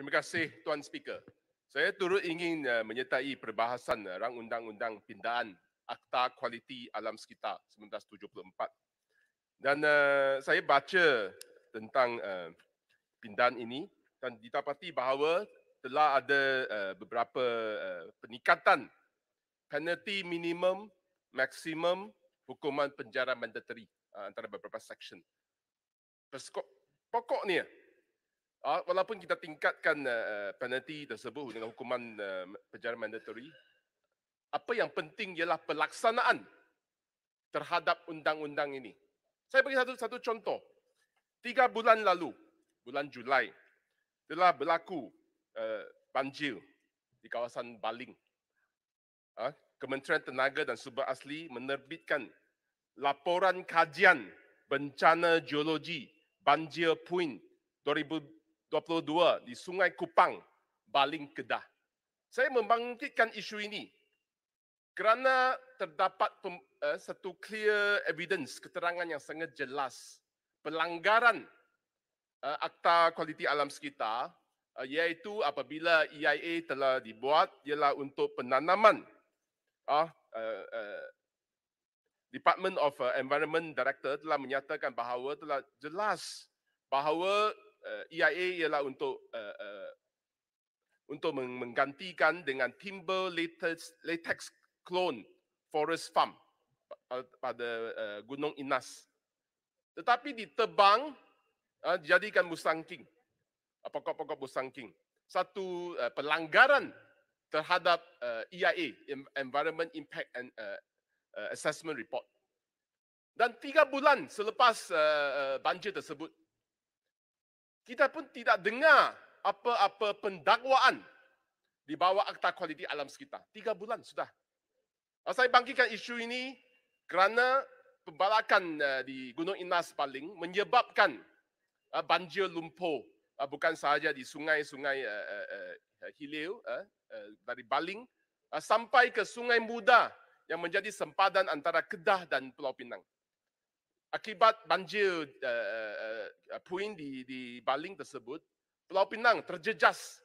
Terima kasih Tuan Speaker. Saya turut ingin uh, menyertai perbahasan uh, eh, rang undang-undang pindaan Akta Kualiti Alam Sekitar 1974. Dan uh, saya baca tentang uh, pindaan ini dan didapati bahawa telah ada uh, beberapa uh, peningkatan penalti minimum, maksimum hukuman penjara mandatory uh, antara beberapa section. pokok ni uh, walaupun kita tingkatkan uh, eh, eh, penalty tersebut dengan hukuman uh, penjara mandatory apa yang penting ialah pelaksanaan terhadap undang-undang ini saya bagi satu satu contoh Tiga bulan lalu bulan Julai telah berlaku uh, banjir di kawasan Baling uh, Kementerian Tenaga dan Sumber Asli menerbitkan laporan kajian bencana geologi Banjir Point 22 di Sungai Kupang, Baling Kedah. Saya membangkitkan isu ini kerana terdapat pem, uh, satu clear evidence, keterangan yang sangat jelas pelanggaran uh, Akta Kualiti Alam Sekitar uh, iaitu apabila EIA telah dibuat ialah untuk penanaman uh, uh, Department of Environment Director telah menyatakan bahawa telah jelas bahawa EIA eh, e ialah untuk uh, uh, untuk menggantikan dengan timber latex, latex clone forest farm pada uh, Gunung Inas. Tetapi ditebang, uh, dijadikan Mustang King. Uh, pokok-pokok Mustang King. Satu uh, pelanggaran terhadap uh, EIA, Environment Impact and uh, uh, Assessment Report. Dan tiga bulan selepas uh, banjir tersebut, kita pun tidak dengar apa-apa pendakwaan di bawah akta kualiti alam sekitar. Tiga bulan sudah. Saya bangkitkan isu ini kerana pembalakan eh, di Gunung Inas Paling menyebabkan eh, banjir lumpur eh, bukan sahaja di sungai-sungai Hilir dari Baling sampai ke Sungai Muda yang menjadi sempadan antara Kedah dan Pulau Pinang akibat banjir uh, uh, puing di di Baling tersebut, Pulau Pinang terjejas.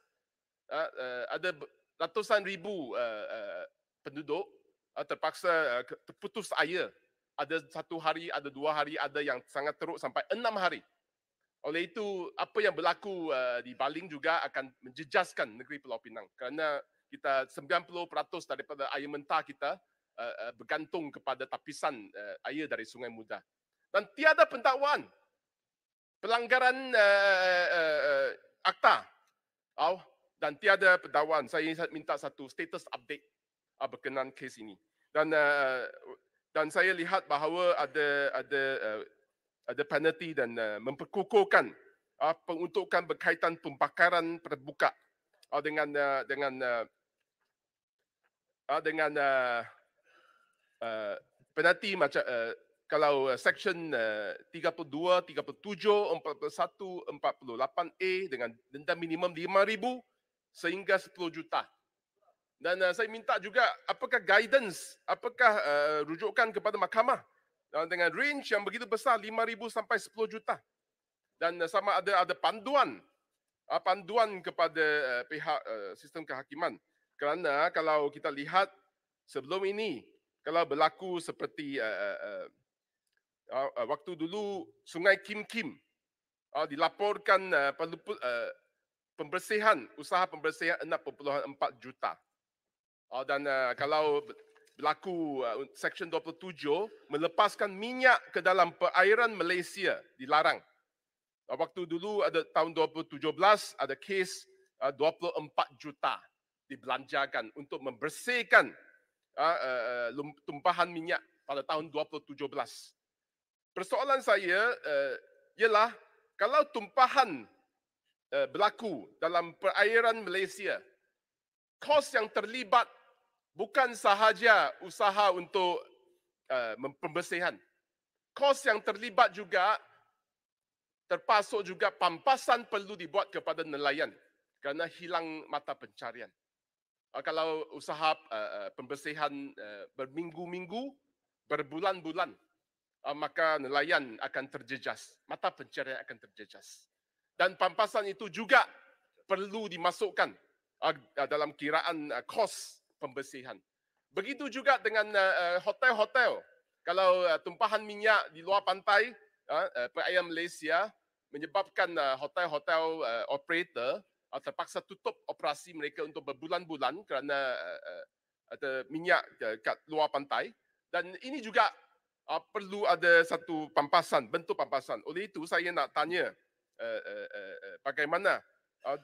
Uh, uh, ada ratusan ribu uh, uh, penduduk uh, terpaksa uh, terputus air. Ada satu hari, ada dua hari, ada yang sangat teruk sampai enam hari. Oleh itu, apa yang berlaku uh, di Baling juga akan menjejaskan negeri Pulau Pinang kerana kita 90% daripada air mentah kita uh, uh, bergantung kepada tapisan uh, air dari Sungai Muda dan tiada pendakwaan pelanggaran uh, uh, akta oh, dan tiada pendakwaan saya minta satu status update uh, berkenaan kes ini dan uh, dan saya lihat bahawa ada ada uh, ada penalty dan uh, memperkukuhkan uh, penguntukan berkaitan pembakaran terbuka uh, dengan uh, dengan uh, uh, dengan uh, uh, penalty macam uh, kalau eh, section uh, 32, 37, 41, 48A dengan denda minimum 5,000 sehingga 10 juta. Dan uh, saya minta juga apakah guidance, apakah uh, rujukan kepada mahkamah uh, dengan range yang begitu besar 5,000 sampai 10 juta. Dan uh, sama ada ada panduan uh, panduan kepada uh, pihak uh, sistem kehakiman. Kerana kalau kita lihat sebelum ini, kalau berlaku seperti uh, uh, Ah, ah, waktu dulu Sungai Kim Kim uh, dilaporkan uh, perlu uh, pembersihan usaha pembersihan 6.4 juta. Uh, dan uh, kalau berlaku uh, Section 27 melepaskan minyak ke dalam perairan Malaysia dilarang. Uh, waktu dulu ada tahun 2017 ada kes uh, 24 juta dibelanjakan untuk membersihkan uh, uh, tumpahan minyak pada tahun persoalan saya uh, ialah kalau tumpahan uh, berlaku dalam perairan Malaysia, kos yang terlibat bukan sahaja usaha untuk uh, pembersihan. Kos yang terlibat juga terpasuk juga pampasan perlu dibuat kepada nelayan kerana hilang mata pencarian. Uh, kalau usaha uh, pembersihan uh, berminggu-minggu, berbulan-bulan, uh, maka nelayan akan terjejas, mata pencarian akan terjejas. Dan pampasan itu juga perlu dimasukkan uh, dalam kiraan uh, kos pembersihan. Begitu juga dengan hotel-hotel. Uh, Kalau uh, tumpahan minyak di luar pantai, uh, uh, perairan Malaysia menyebabkan hotel-hotel uh, uh, operator uh, terpaksa tutup operasi mereka untuk berbulan-bulan kerana uh, uh, ada minyak di kat luar pantai. Dan ini juga uh, perlu ada satu pampasan, bentuk pampasan. Oleh itu saya nak tanya uh, uh, uh, bagaimana uh,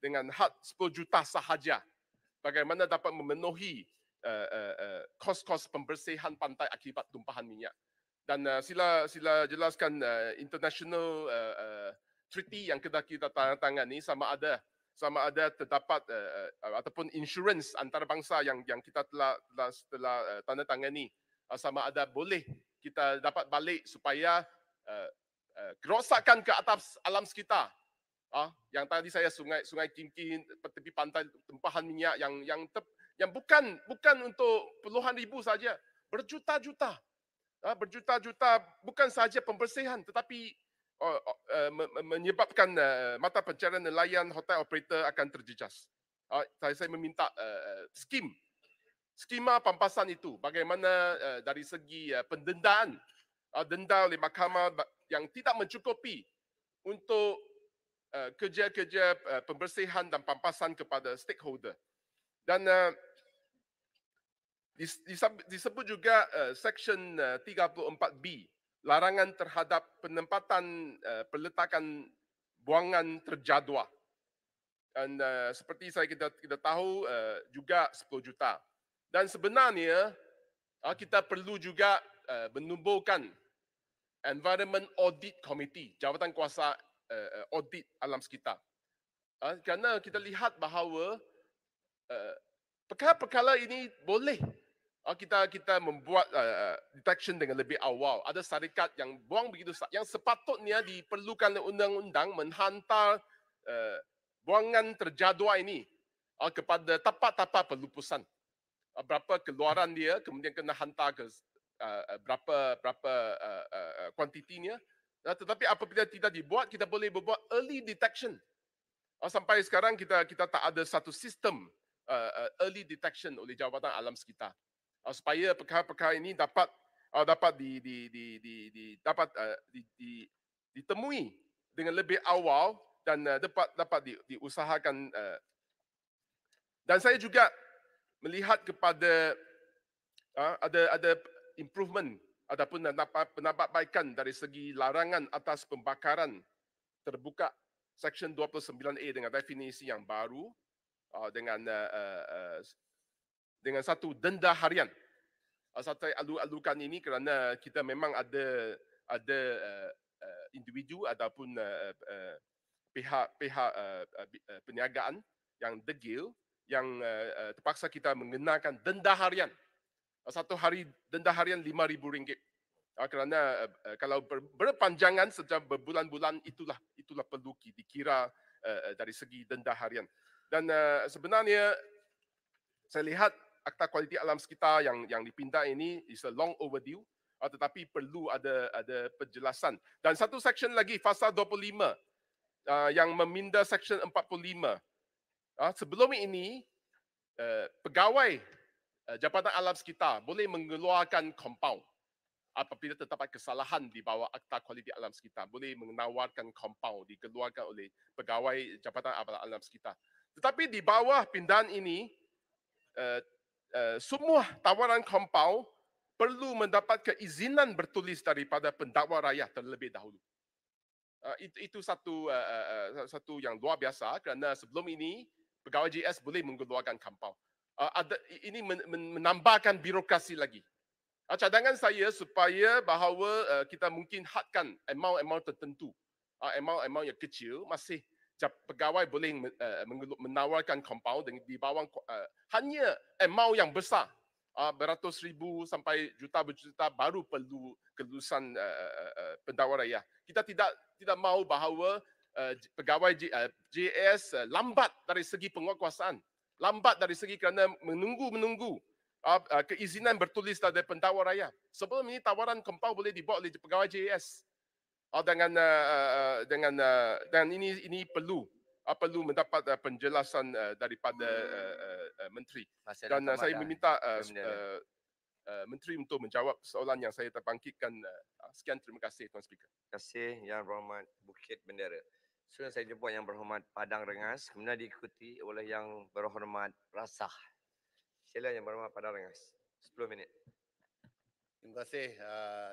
dengan had 10 juta sahaja bagaimana dapat memenuhi uh, uh, uh, kos-kos pembersihan pantai akibat tumpahan minyak. Dan uh, sila sila jelaskan uh, international uh, uh, treaty yang kita kita tangan-tangan ini sama ada sama ada terdapat uh, ataupun insurance antarabangsa yang yang kita telah telah, telah uh, tanda tangan ini uh, ah, sama ada boleh kita dapat balik supaya eh, eh, kerosakan uh, uh, ke atas alam sekitar. Uh, yang tadi saya sungai sungai kinkin tepi pantai tempahan minyak yang yang tep, yang bukan bukan untuk puluhan ribu saja berjuta-juta uh, berjuta-juta bukan saja pembersihan tetapi uh, uh, menyebabkan uh, mata pencarian nelayan hotel operator akan terjejas. Uh, saya saya meminta uh, skim skema pampasan itu bagaimana uh, dari segi uh, pendendaan uh, denda oleh mahkamah yang tidak mencukupi untuk uh, kerja-kerja uh, pembersihan dan pampasan kepada stakeholder dan uh, disebut juga uh, section uh, 34B larangan terhadap penempatan uh, peletakan buangan terjadual dan uh, seperti saya kita kita tahu uh, juga 10 juta dan sebenarnya ah, kita perlu juga eh, menubuhkan Environment Audit Committee, jawatan kuasa eh, eh, audit alam sekitar. Ah, kerana kita lihat bahawa perkara-perkara ini boleh ah, kita kita membuat detection dengan lebih awal. Ada syarikat yang buang begitu yang sepatutnya diperlukan oleh undang-undang menghantar buangan terjadual ini kepada tapak-tapak pelupusan. Ah, berapa keluaran dia kemudian kena hantar ke uh, berapa berapa uh, uh, kuantitinya uh, tetapi apabila tidak dibuat kita boleh buat early detection uh, sampai sekarang kita kita tak ada satu sistem uh, uh, early detection oleh jawatan alam sekitar uh, supaya perkara-perkara ini dapat uh, dapat di di di di, di dapat uh, di, di ditemui dengan lebih awal dan uh, dapat dapat di, diusahakan uh, dan saya juga melihat kepada uh, ada ada improvement ataupun penambahbaikan dari segi larangan atas pembakaran terbuka section 29A dengan definisi yang baru uh, dengan uh, uh, dengan satu denda harian. Uh, ah, saya alu-alukan ini kerana kita memang ada ada uh, uh, individu ataupun uh, uh, pihak pihak uh, uh, peniagaan yang degil yang uh, uh, terpaksa kita mengenakan denda harian. Uh, satu hari denda harian RM5,000. Uh, ah, kerana uh, kalau ber, berpanjangan sejak berbulan-bulan itulah itulah perlu dikira uh, dari segi denda harian. Dan uh, sebenarnya saya lihat akta kualiti alam sekitar yang yang dipindah ini is a long overdue uh, tetapi perlu ada ada penjelasan. Dan satu section lagi fasa 25 uh, ah, yang meminda section 45 Uh, sebelum ini, uh, pegawai uh, Jabatan Alam Sekitar boleh mengeluarkan kompaun apabila terdapat kesalahan di bawah Akta Kualiti Alam Sekitar. Boleh menawarkan kompaun dikeluarkan oleh pegawai Jabatan Alam Sekitar. Tetapi di bawah pindaan ini, uh, uh, semua tawaran kompaun perlu mendapat keizinan bertulis daripada pendakwa rakyat terlebih dahulu. Uh, itu, itu satu uh, uh, satu yang luar biasa kerana sebelum ini pegawai JS boleh mengeluarkan kampau. Uh, ada, ini men, men, menambahkan birokrasi lagi. Uh, cadangan saya supaya bahawa uh, kita mungkin hadkan amount-amount tertentu, uh, amount-amount yang kecil masih pegawai boleh eh, men, uh, menawarkan kompau dengan di bawah eh, uh, hanya amount yang besar uh, beratus ribu sampai juta berjuta baru perlu kelulusan uh, uh, pendawa raya. Kita tidak tidak mahu bahawa Eh, pegawai JS eh, eh, lambat dari segi penguatkuasaan, lambat dari segi kerana menunggu-menunggu ah, ah, keizinan bertulis dari pentawa raya. Sebelum ini tawaran kempau boleh dibuat oleh pegawai JS. Ah, dengan dengan dan ini ini perlu apa perlu mendapat penjelasan daripada menteri. Dan saya meminta menteri untuk menjawab soalan yang saya terbangkitkan. Sekian terima kasih Tuan Speaker. Terima kasih Yang Rahmat Bukit Bendera. Sudah saya jumpa yang berhormat Padang Rengas. Kemudian diikuti oleh yang berhormat Rasah. Sila yang berhormat Padang Rengas. 10 minit. Terima kasih. Uh...